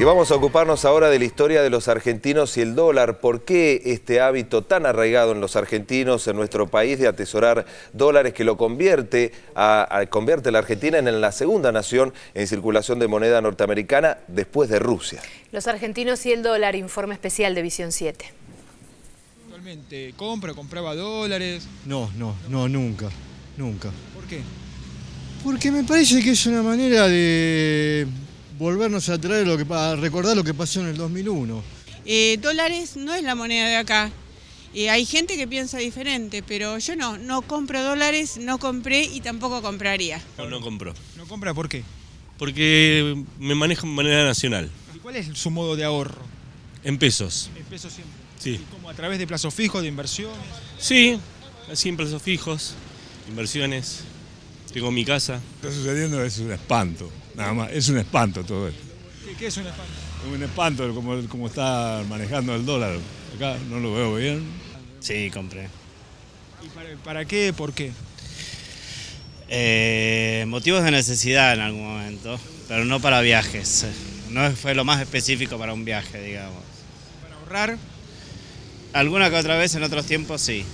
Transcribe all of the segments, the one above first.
Y vamos a ocuparnos ahora de la historia de los argentinos y el dólar. ¿Por qué este hábito tan arraigado en los argentinos, en nuestro país, de atesorar dólares que lo convierte a, convierte la Argentina en la segunda nación en circulación de moneda norteamericana después de Rusia? Los argentinos y el dólar, informe especial de Visión 7. ¿Actualmente compra, compraba dólares? No, no, no, nunca, nunca. ¿Por qué? Porque me parece que es una manera de volvernos traer lo que, a recordar lo que pasó en el 2001. Eh, dólares no es la moneda de acá. Eh, hay gente que piensa diferente, pero yo no, no compro dólares, no compré y tampoco compraría. No, no compro. ¿No compra por qué? Porque me manejo de manera nacional. ¿Y cuál es su modo de ahorro? En pesos. En pesos siempre. Sí. a través de plazos fijos, de inversiones? Sí, así en plazos fijos, inversiones. Tengo mi casa. Está sucediendo es un espanto. Nada más, es un espanto todo esto. ¿Qué, es un espanto? Es un espanto como, como está manejando el dólar. Acá no lo veo bien. Sí, compré. ¿Y para, qué? ¿Por qué? Eh, motivos de necesidad en algún momento, pero no para viajes. No fue lo más específico para un viaje, digamos. ¿Para ahorrar? Alguna que otra vez, en otros tiempos sí.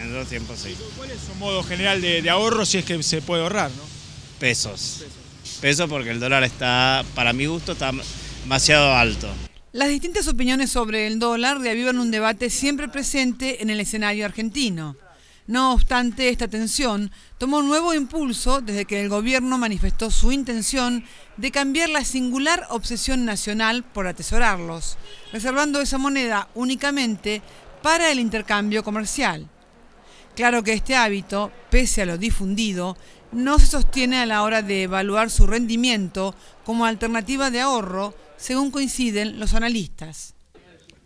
En otros tiempos sí. ¿Cuál es su modo general de, ahorro si es que se puede ahorrar, Pesos peso porque el dólar está, para mi gusto, está demasiado alto. Las distintas opiniones sobre el dólar avivan un debate siempre presente en el escenario argentino. No obstante, esta tensión tomó nuevo impulso desde que el gobierno manifestó su intención de cambiar la singular obsesión nacional por atesorarlos, reservando esa moneda únicamente para el intercambio comercial. Claro que este hábito, pese a lo difundido, no se sostiene a la hora de evaluar su rendimiento como alternativa de ahorro, según coinciden los analistas.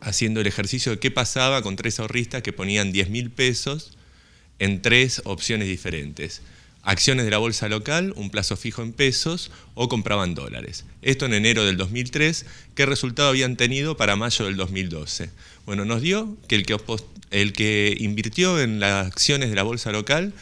Haciendo el ejercicio de qué pasaba con tres ahorristas que ponían 10 mil pesos en tres opciones diferentes acciones de la bolsa local, un plazo fijo en pesos o compraban dólares. Esto en enero del 2003, ¿qué resultado habían tenido para mayo del 2012? Bueno, nos dio que el que, invirtió en las acciones de la bolsa local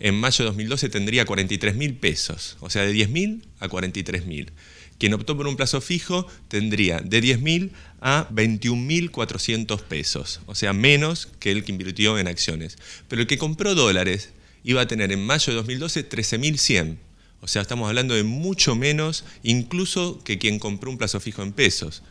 en mayo de 2012 tendría 43 mil pesos, o sea, de 10 mil a 43 mil. Quien optó por un plazo fijo tendría de 10.000 a 21.400 pesos, o sea, menos que el que invirtió en acciones. Pero el que compró dólares iba a tener en mayo de 2012 13.100. O sea, estamos hablando de mucho menos incluso que quien compró un plazo fijo en pesos.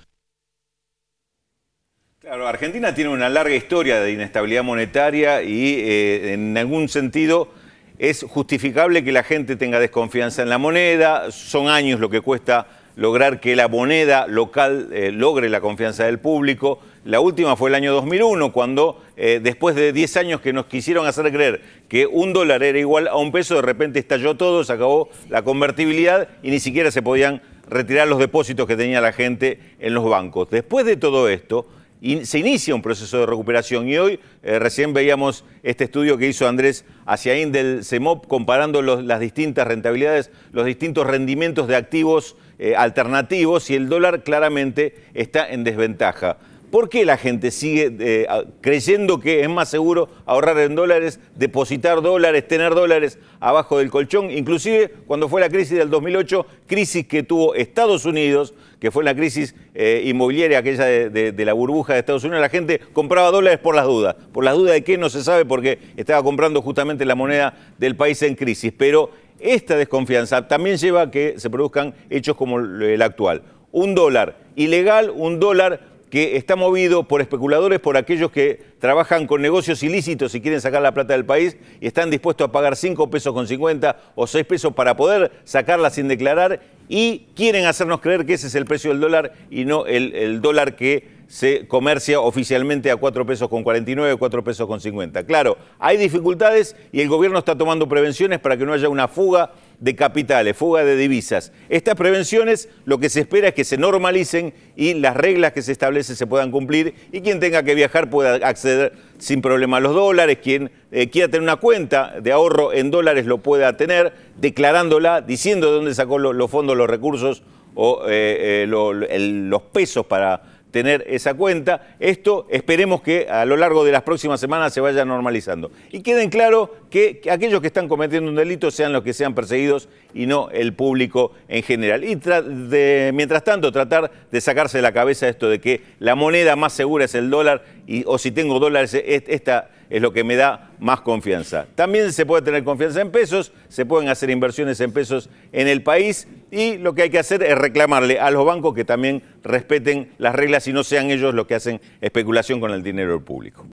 Claro, Argentina tiene una larga historia de inestabilidad monetaria y eh, en algún sentido es justificable que la gente tenga desconfianza en la moneda, son años lo que cuesta lograr que la moneda local eh, logre la confianza del público. La última fue el año 2001, cuando eh, después de 10 años que nos quisieron hacer creer que un dólar era igual a un peso, de repente estalló todo, se acabó la convertibilidad y ni siquiera se podían retirar los depósitos que tenía la gente en los bancos. Después de todo esto, se inicia un proceso de recuperación y hoy eh, recién veíamos este estudio que hizo Andrés Haciaín del CEMOP comparando las distintas rentabilidades, los distintos rendimientos de activos eh, alternativos y el dólar claramente está en desventaja. ¿Por qué la gente sigue eh, creyendo que es más seguro ahorrar en dólares, depositar dólares, tener dólares abajo del colchón? Inclusive cuando fue la crisis del 2008, crisis que tuvo Estados Unidos, que fue la crisis eh, inmobiliaria aquella de, la burbuja de Estados Unidos, la gente compraba dólares por las dudas. Por las dudas de qué no se sabe porque estaba comprando justamente la moneda del país en crisis. Pero esta desconfianza también lleva a que se produzcan hechos como el actual. Un dólar ilegal, un dólar que está movido por especuladores, por aquellos que trabajan con negocios ilícitos y quieren sacar la plata del país y están dispuestos a pagar 5 pesos con 50 o 6 pesos para poder sacarla sin declarar y quieren hacernos creer que ese es el precio del dólar y no el, el dólar que se comercia oficialmente a 4 pesos con 49, 4 pesos con 50. Claro, hay dificultades y el gobierno está tomando prevenciones para que no haya una fuga de capitales, fuga de divisas. Estas prevenciones lo que se espera es que se normalicen y las reglas que se establecen se puedan cumplir y quien tenga que viajar pueda acceder sin problema a los dólares, quien eh, quiera tener una cuenta de ahorro en dólares lo pueda tener, declarándola, diciendo de dónde sacó los, fondos, los recursos o eh, eh, los pesos para tener esa cuenta. Esto esperemos que a lo largo de las próximas semanas se vaya normalizando. Y queden claro que, aquellos que están cometiendo un delito sean los que sean perseguidos y no el público en general. Y de, mientras tanto tratar de sacarse de la cabeza esto de que la moneda más segura es el dólar y, o si tengo dólares, esta es lo que me da más confianza. También se puede tener confianza en pesos, se pueden hacer inversiones en pesos en el país y lo que hay que hacer es reclamarle a los bancos que también respeten las reglas y no sean ellos los que hacen especulación con el dinero público.